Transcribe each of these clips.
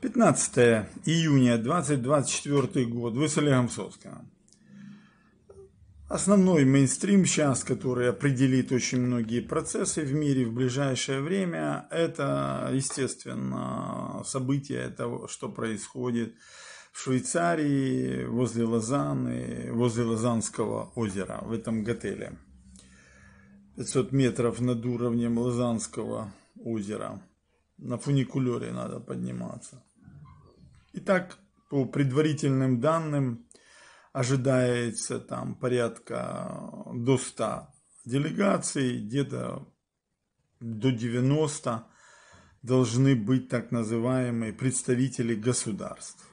15 июня 2024 год. Вы с Олегом Соскиным. Основной мейнстрим сейчас, который определит очень многие процессы в мире в ближайшее время, это, естественно, события, это что происходит в Швейцарии, возле Лозанны, возле Лозанского озера, в этом готеле. 500 метров над уровнем Лозанского озера. На фуникулере надо подниматься. Итак, по предварительным данным ожидается там порядка до 100 делегаций, где-то до 90 должны быть так называемые представители государств.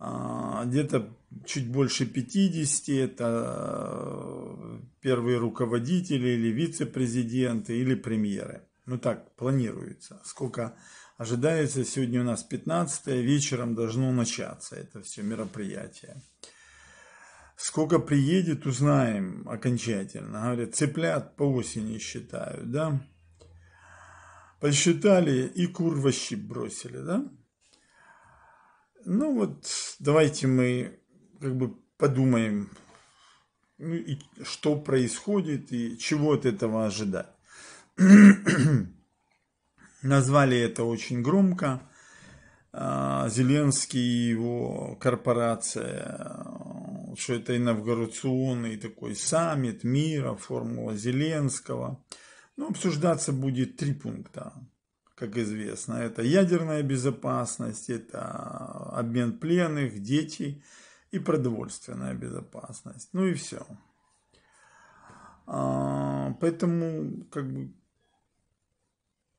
А, где-то чуть больше 50 это э, первые руководители или вице-президенты или премьеры. Ну так планируется. Сколько Ожидается сегодня у нас 15 вечером должно начаться это все мероприятие. Сколько приедет, узнаем окончательно. Говорят, цыплят по осени считают, да? Посчитали и кур вообще бросили, да? Ну вот, давайте мы как бы подумаем, ну что происходит и чего от этого ожидать. Назвали это очень громко. А, Зеленский и его корпорация, э, что это инавгурационный такой саммит мира, формула Зеленского. Ну, обсуждаться будет три пункта, как известно. Это ядерная безопасность, это обмен пленных, детей и продовольственная безопасность. Ну и все. А, поэтому, как бы,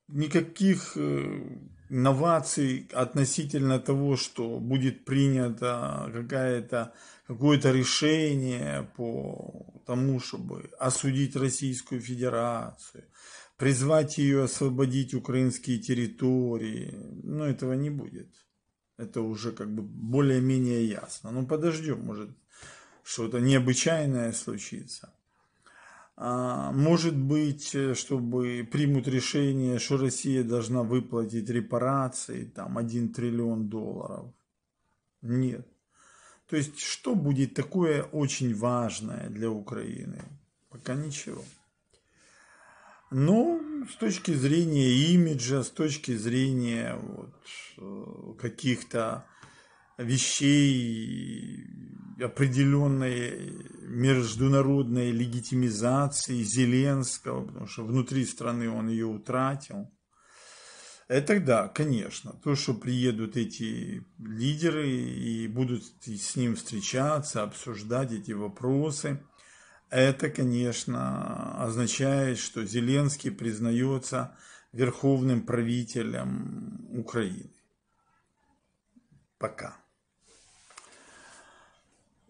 никаких э, новаций относительно того, что будет принято какая то какое -то решение по тому, чтобы осудить Российскую Федерацию, призвать ее освободить украинские территории. Но этого не будет. Это уже как бы более-менее ясно. Но ну, подождем, может что-то необычайное случится. А, может быть, э, чтобы примут решение, что Россия должна выплатить репарации, там, 1 триллион долларов. Нет. То есть, что будет такое очень важное для Украины? Пока ничего. Но ну, с точки зрения имиджа, с точки зрения вот, э, каких-то вещей, определенной международной легитимизации Зеленского, потому что внутри страны он ее утратил. Это да, конечно. То, что приедут эти лидеры и будут с ним встречаться, обсуждать эти вопросы, это, конечно, означает, что Зеленский признается верховным правителем Украины. Пока.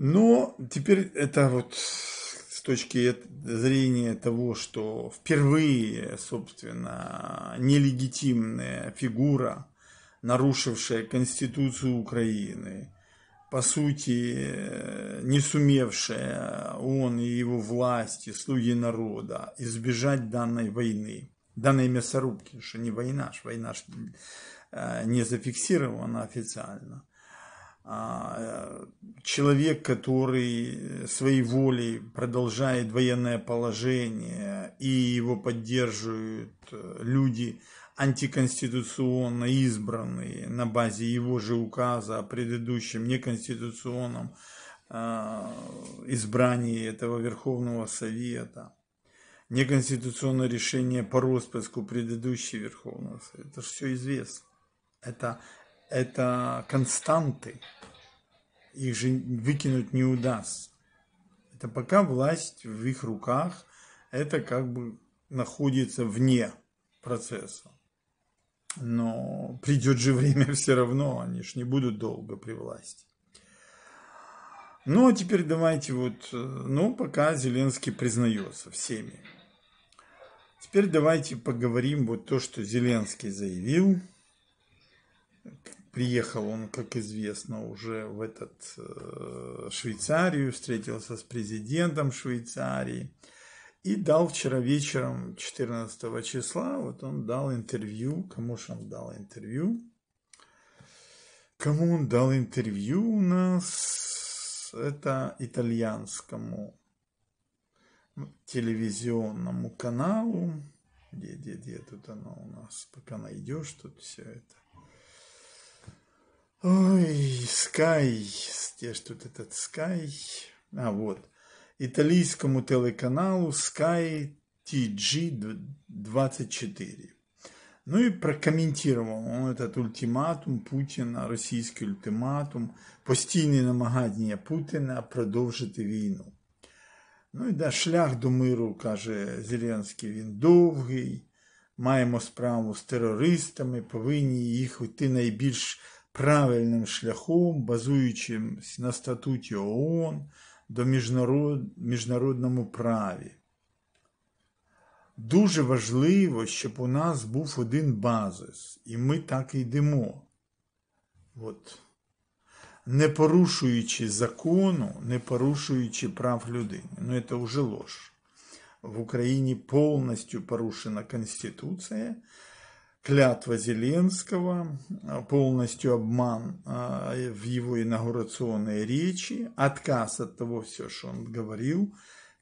Но теперь это вот с точки зрения того, что впервые, собственно, нелегитимная фигура, нарушившая Конституцию Украины, по сути, не сумевшая он и его власти, слуги народа, избежать данной войны, данной мясорубки, что не война, что война э, не зафиксирована официально – а, э, человек, который своей волей продолжает военное положение и его поддерживают э, люди антиконституционно избранные на базе его же указа о предыдущем неконституционном э, избрании этого Верховного Совета, неконституционное решение по распуску предыдущего Верховного Совета. Это же все известно. Это, это константы, их же выкинуть не удастся. Это пока власть в их руках, это как бы находится вне процесса. Но придет же время все равно, они же не будут долго при власти. Ну, а теперь давайте вот, э, ну, пока Зеленский признается всеми. Теперь давайте поговорим вот то, что Зеленский заявил, Приехал он, как известно, уже в этот э, Швейцарию, встретился с президентом Швейцарии и дал вчера вечером 14 числа, вот он дал интервью, кому же он дал интервью? Кому он дал интервью у нас? Это итальянскому телевизионному каналу. Где, где, где тут оно у нас? Пока найдешь тут все это. Ой, Скай. где ж тут этот Sky? А, вот. Італійському телеканалу Sky TG24. Ну и прокомментировал он этот ультиматум Путина, російський ультиматум, постійні намагання Путина продовжити війну. Ну і да, шлях до миру, каже Зеленський, він довгий. Маємо справу з терористами, повинні їх уйти найбільш правильним шляхом, базуючись на статуті ООН до міжнарод... міжнародному праві. Дуже важливо, щоб у нас був один базис, і ми так і йдемо. От. Не порушуючи закону, не порушуючи прав людини. Ну, це вже ложь. В Україні повністю порушена Конституція. клятва Зеленского, э, полностью обман э, в его инаугурационной речи, отказ от того все, что он говорил,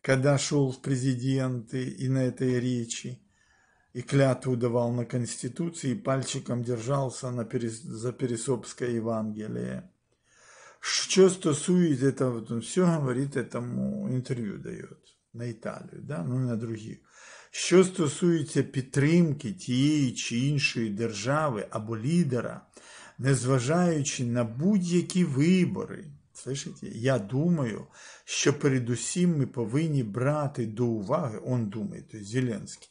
когда шел в президенты и на этой речи, и клятву давал на Конституции, и пальчиком держался на перес... за Пересопское Евангелие. Что стосует вот он все говорит, этому интервью дает на Италию, да, ну и на других. Що стосується підтримки тієї чи іншої держави або лідера, незважаючи на будь-які вибори, слышите, я думаю, що передусім ми повинні брати до уваги, он думає, то Зеленський,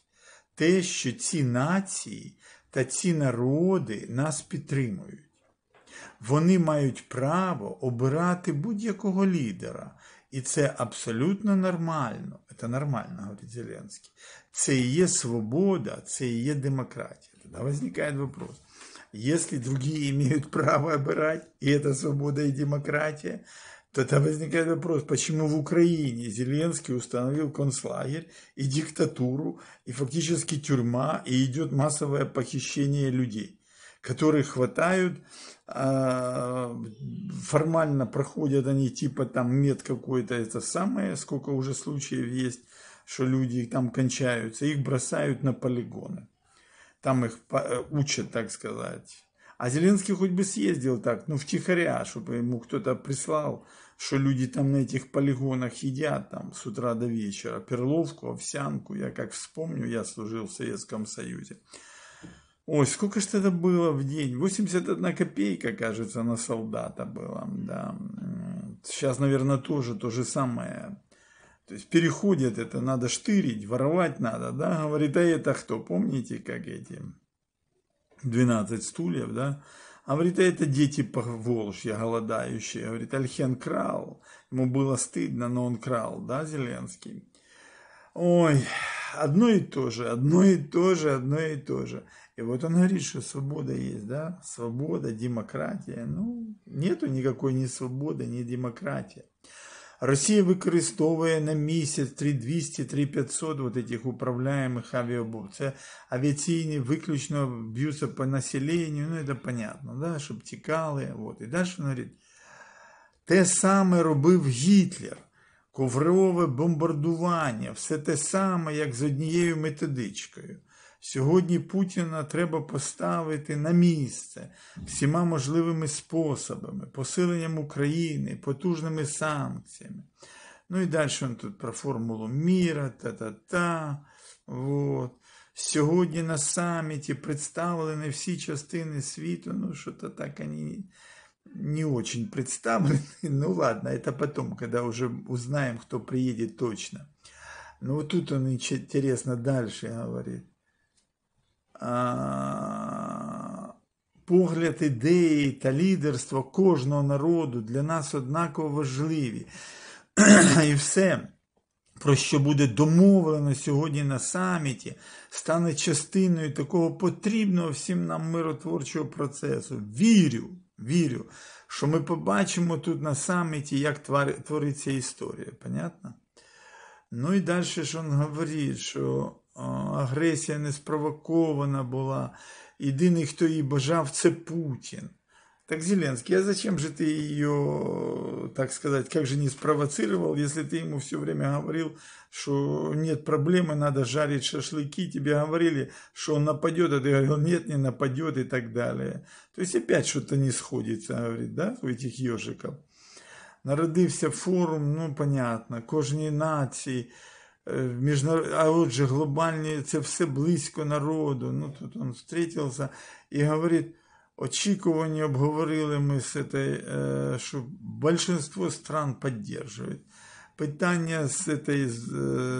те, що ці нації та ці народи нас підтримують. Вони мають право обирати будь-якого лідера, І це абсолютно нормально. Це нормально, говорить Зеленський. Це і є свобода, це і є демократія. Тогда возникает вопрос. Если другие имеют право обирать, и это свобода и демократия, то тогда возникает вопрос, почему в Украине Зеленский установил концлагерь и диктатуру, и фактически тюрьма, и идет массовое похищение людей которые хватают, а, формально проходят они типа там мед какой-то, это самое, сколько уже случаев есть, что люди там кончаются, их бросают на полигоны. Там их э, учат, так сказать. А Зеленский хоть бы съездил так, ну, втихаря, чтобы ему кто-то прислал, что люди там на этих полигонах едят там с утра до вечера перловку, овсянку. Я как вспомню, я служил в Советском Союзе. Ой, сколько ж это было в день? 81 копейка, кажется, на солдата было, да. Сейчас, наверное, тоже то же самое. То есть переходят это, надо штырить, воровать надо, да. Говорит, а это кто? Помните, как эти 12 стульев, да? А говорит, а это дети по Волжье голодающие. Говорит, Альхен крал. Ему было стыдно, но он крал, да, Зеленский? Ой, одно и то же, одно и то же, одно и то же. И вот он говорит, что свобода есть, да, свобода, демократия. Ну, нету никакой ни свободы, ни демократии. Россия використовує на місяць 3200 3500 вот этих управляемых авіабомб. Це авіаційні виключно б'ються по населенню, ну это понятно, да? щоб тікали. Вот. І далі він говорить, те саме робив Гітлер, коврове бомбардування, все те саме, як з однією методичкою. Сьогодні Путіна треба поставити на місце всіма можливими способами, посиленням України, потужними санкціями. Ну і далі він тут про формулу міра, та-та-та. Вот. Сьогодні на саміті представлені всі частини світу, ну що то так вони не очень представлены. Ну ладно, это потом, когда уже узнаємо, хто приедет точно. Ну, вот тут он интересно дальше говорит погляд ідеї та лідерство кожного народу для нас однаково важливі. І все, про що буде домовлено сьогодні на саміті, стане частиною такого потрібного всім нам миротворчого процесу. Вірю, вірю, що ми побачимо тут на саміті, як твар... твориться історія. Понятно? Ну і далі, що він говорить, що А, агресія не спровокована була. Єдиний, хто її бажав, це Путін. Так, Зеленский, а зачем же ты ее, так сказать, как же не спровоцировал, если ты ему все время говорил, что нет проблемы, надо жарить шашлыки, тебе говорили, что он нападет, а ты говорил, нет, не нападет и так далее. То есть опять что-то не сходится, говорит, да, у этих ежиков. Народився форум, ну понятно, кожній нації, Э, международ... А отже, глобальні, це все близько народу. Ну, тут він зустрітився і говорить, очікування обговорили ми з этой, э, що більшість стран підтримують. Питання з этой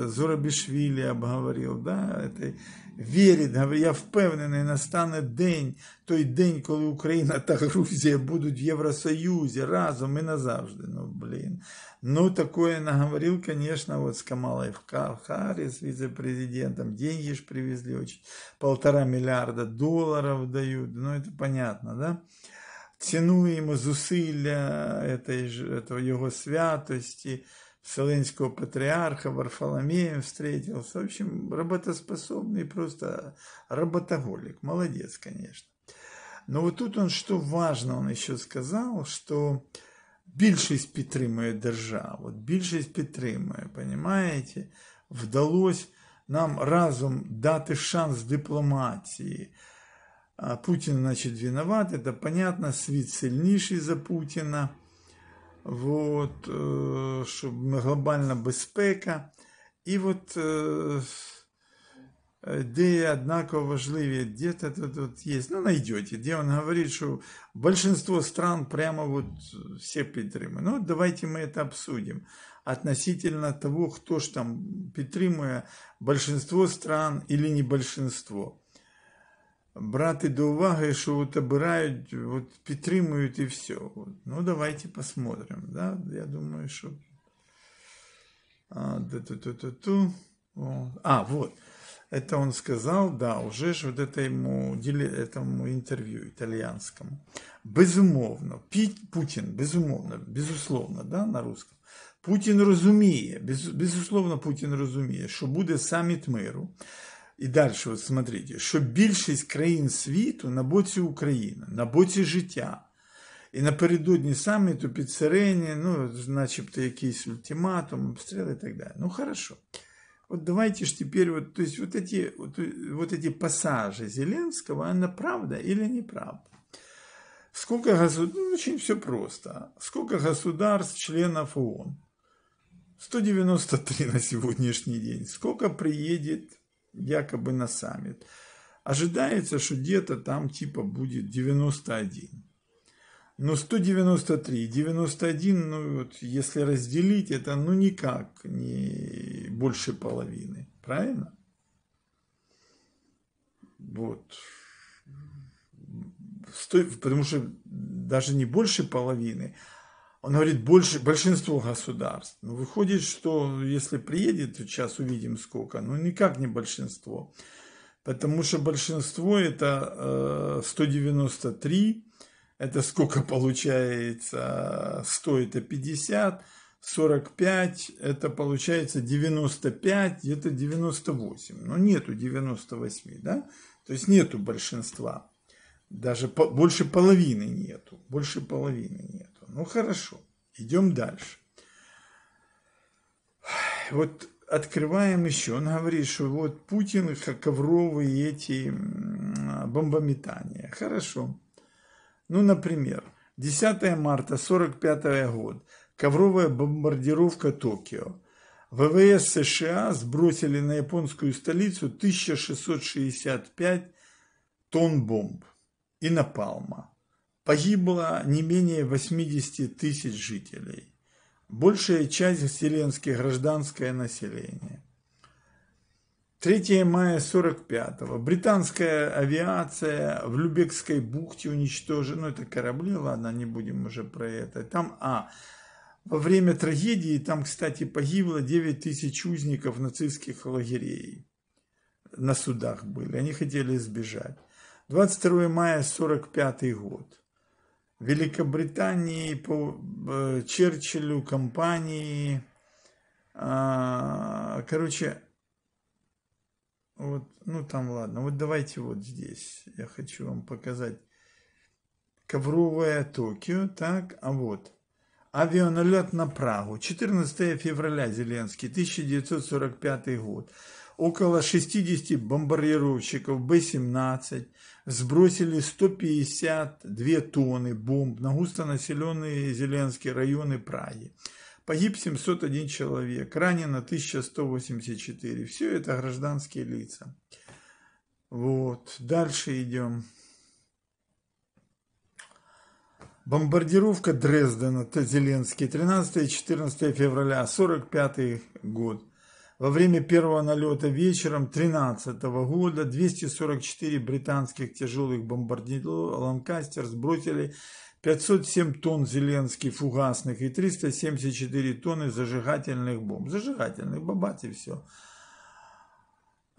Зорабішвілі э, обговорив, да, этой вірить, говорить, я впевнений, настане день, той день, коли Україна та Грузія будуть в Євросоюзі разом і назавжди. Ну, блін. Ну, такое наговорил, конечно, вот с Камалой Харрис, вице-президентом. Деньги же привезли очень. Полтора миллиарда долларов дают. Ну, это понятно, да? Тянули ему зусилля этой, этого его святости. Селенского патриарха, Варфоломеем встретился. В общем, работоспособный, просто работоголик. Молодец, конечно. Но вот тут он, что важно, он еще сказал, что більшість підтримує державу, більшість підтримує, понимаете? Вдалося нам разом дати шанс дипломатии. А Путін, значить, виноват, Это понятно, світ сильнейший за Путина от, щоб э, глобальна безпека. І от э, э, идеи однаково важливее. Где-то тут, тут есть, ну найдете, где он говорит, что большинство стран прямо вот все підтримує. Ну давайте мы это обсудим. Относительно того, кто ж там підтримує, большинство стран или не большинство брати до уваги, що от обирають, от підтримують і все. Ну, давайте посмотрим. Да? Я думаю, що. А, да, ту, а вот. Это он сказал, да, уже ж вот этому, этому интервью итальянскому. Безумовно, Путин, безумовно, безусловно, да, на русском. Путин разумеет, без, безусловно, Путин разумеет, что будет саміт миру, І далі, от смотрите, що більшість країн світу на боці України, на боці життя. І напередодні саміту під сирені, ну, начебто якийсь ультиматум, обстріли і так далі. Ну, хорошо. Вот давайте ж теперь, вот, то есть вот эти, вот, вот эти пассажи Зеленского, она правда или неправда? Сколько государств, ну, очень все просто. Сколько государств, членов ООН? 193 на сегодняшний день. Сколько приедет якобы на саммит. Ожидается, что где-то там типа будет 91. Но 193 и 91, ну вот если разделить, это ну никак не больше половины. Правильно? Вот. Потому что даже не больше половины, он говорит, больше, большинство государств. Ну, выходит, что если приедет, сейчас увидим сколько, ну, никак не большинство. Потому что большинство это 193, э, это сколько получается, 100 это 50, 45 это получается 95, это 98. Но нету 98, да? То есть нету большинства. Даже по, больше половины нету, больше половины нет. Ну хорошо, идем дальше. Вот открываем еще. Он говорит, что вот Путин, ковровые эти бомбометания. Хорошо. Ну, например, 10 марта 45 год. Ковровая бомбардировка Токио. ВВС США сбросили на японскую столицу 1665 тонн бомб и напалма. Погибло не менее 80 тысяч жителей, большая часть вселенских гражданское население. 3 мая 45-го. Британская авиация в Любекской бухте уничтожена. Ну, это корабли, ладно, не будем уже про это. Там, а, во время трагедии, там, кстати, погибло 9 тысяч узников нацистских лагерей. На судах были. Они хотели сбежать. 22 мая 45 год. Великобритании, по э, Черчиллю, компании. А, короче, вот, ну там ладно, вот давайте вот здесь. Я хочу вам показать. Ковровое Токио, так, а вот. Авианалет на Прагу. 14 февраля, Зеленский, 1945 год около 60 бомбардировщиков Б-17, сбросили 152 тонны бомб на густонаселенные Зеленские районы Праги. Погиб 701 человек, ранено 1184. Все это гражданские лица. Вот, дальше идем. Бомбардировка Дрездена, Зеленский, 13-14 февраля, 45 год. Во время первого налета вечером 2013 года 244 британских тяжелых бомбардиров «Ланкастер» сбросили 507 тонн зеленских фугасных и 374 тонны зажигательных бомб. Зажигательных бомбать и все.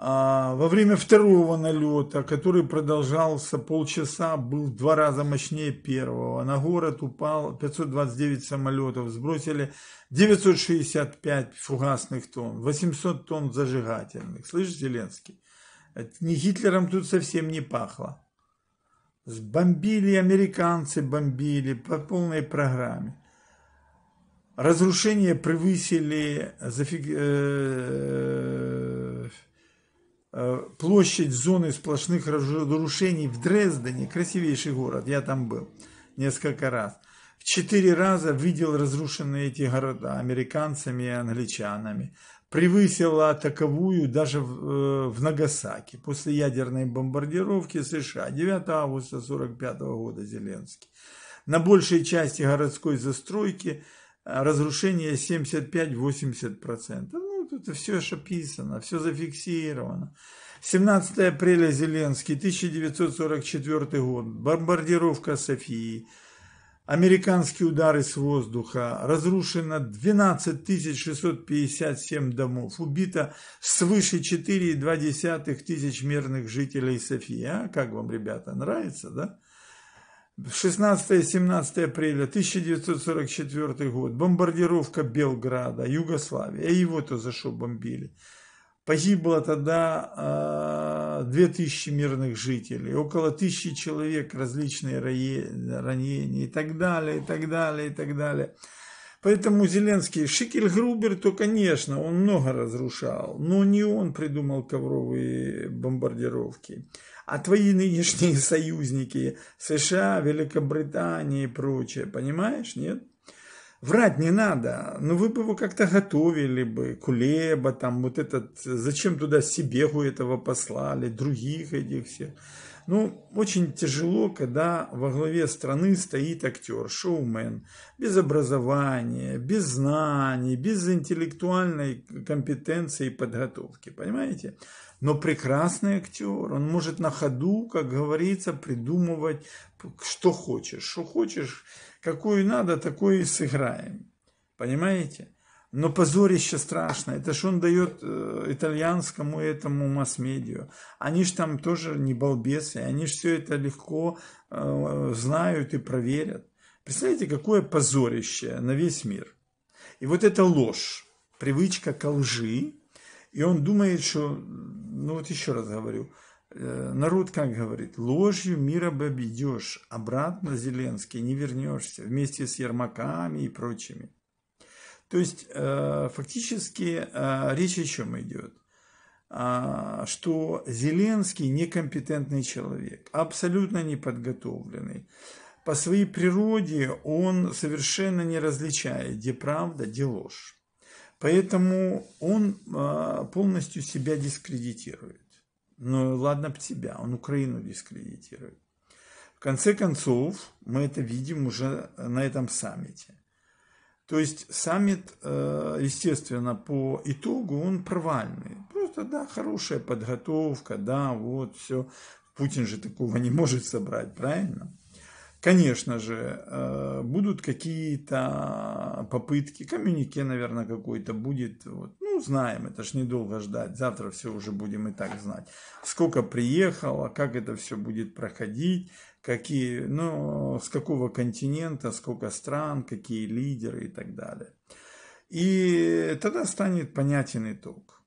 А, во время второго налета, который продолжался полчаса, был в два раза мощнее первого. На город упал 529 самолетов, сбросили 965 фугасных тонн, 800 тонн зажигательных. Слышишь, Зеленский? Не Гитлером тут совсем не пахло. Бомбили американцы, бомбили по полной программе. Разрушения превысили зафиг... Э Э, площадь зоны сплошных разрушений в Дрездене, красивейший город, я там был несколько раз. В четыре раза видел разрушенные эти города американцами и англичанами. Превысила таковую даже в, э, в Нагасаки после ядерной бомбардировки США 9 августа 1945 года Зеленский. На большей части городской застройки э, разрушение 75-80% это все же описано, все зафиксировано. 17 апреля Зеленский, 1944 год, бомбардировка Софии, американские удары с воздуха, разрушено 12 657 домов, убито свыше 4,2 тысяч мирных жителей Софии. А как вам, ребята, нравится, да? 16-17 апреля 1944 год. Бомбардировка Белграда, Югославия. И его-то за что бомбили. Погибло тогда э, а, 2000 мирных жителей, около 1000 человек, различные ранения и так далее, и так далее, и так далее. Поэтому Зеленский, Шикельгрубер, то, конечно, он много разрушал, но не он придумал ковровые бомбардировки а твои нынешние союзники США, Великобритания и прочее, понимаешь, нет? Врать не надо, но ну, вы бы его как-то готовили бы, Кулеба там, вот этот, зачем туда Сибегу этого послали, других этих всех. Ну, очень тяжело, когда во главе страны стоит актер, шоумен, без образования, без знаний, без интеллектуальной компетенции и подготовки, понимаете? Но прекрасный актер, он может на ходу, как говорится, придумывать, что хочешь, что хочешь, какую надо, такую и сыграем, понимаете? Но позорище страшное. Это же он дает э, итальянскому этому масс-медиа. Они же там тоже не балбесы. Они же все это легко э, знают и проверят. Представляете, какое позорище на весь мир. И вот это ложь, привычка к лжи. И он думает, что, ну вот еще раз говорю, э, народ как говорит, ложью мира обойдешь, обратно Зеленский не вернешься вместе с Ермаками и прочими. То есть, э, фактически, э, речь о чем идет? А, что Зеленский некомпетентный человек, абсолютно неподготовленный. По своей природе он совершенно не различает, где правда, где ложь. Поэтому он э, полностью себя дискредитирует. Ну ладно бы себя. он Украину дискредитирует. В конце концов, мы это видим уже на этом саммите. То есть саммит, э, естественно, по итогу он провальный. Просто, да, хорошая подготовка, да, вот все. Путин же такого не может собрать, правильно? Конечно же, э, будут какие-то попытки, коммунике, наверное, какой-то будет. Вот, ну, знаем, это ж недолго ждать, завтра все уже будем и так знать. Сколько приехало, как это все будет проходить, какие, ну, с какого континента, сколько стран, какие лидеры и так далее. И тогда станет понятен итог.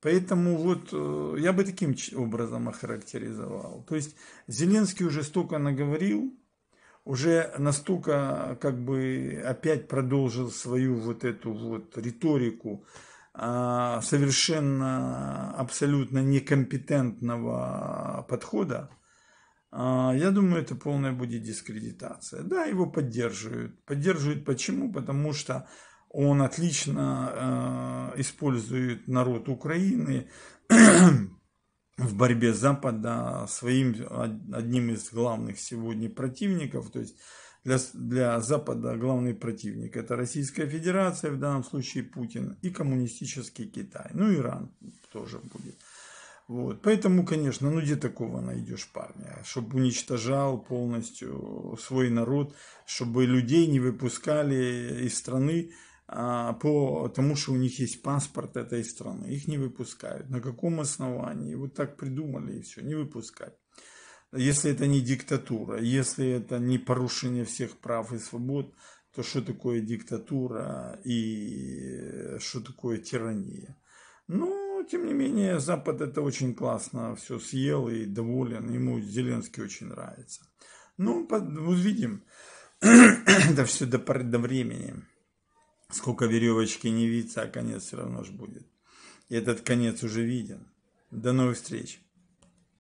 Поэтому вот э, я бы таким образом охарактеризовал. То есть Зеленский уже столько наговорил, уже настолько как бы опять продолжил свою вот эту вот риторику а, совершенно абсолютно некомпетентного подхода, а, я думаю, это полная будет дискредитация. Да, его поддерживают. Поддерживают почему? Потому что он отлично э, использует народ Украины, в борьбе Запада своим одним из главных сегодня противников. То есть для, для Запада главный противник это Российская Федерация, в данном случае Путин, и коммунистический Китай. Ну, Иран тоже будет. Вот. Поэтому, конечно, ну где такого найдешь парня, чтобы уничтожал полностью свой народ, чтобы людей не выпускали из страны, а, по тому, что у них есть паспорт этой страны. Их не выпускают. На каком основании? Вот так придумали и все, не выпускать. Если это не диктатура, если это не порушение всех прав и свобод, то что такое диктатура и э, что такое тирания? Но, ну, тем не менее, Запад это очень классно все съел и доволен. Ему Зеленский очень нравится. Ну, под, увидим. это все до, до времени. Сколько веревочки не виться, а конец все равно ж будет. И этот конец уже виден. До новых встреч!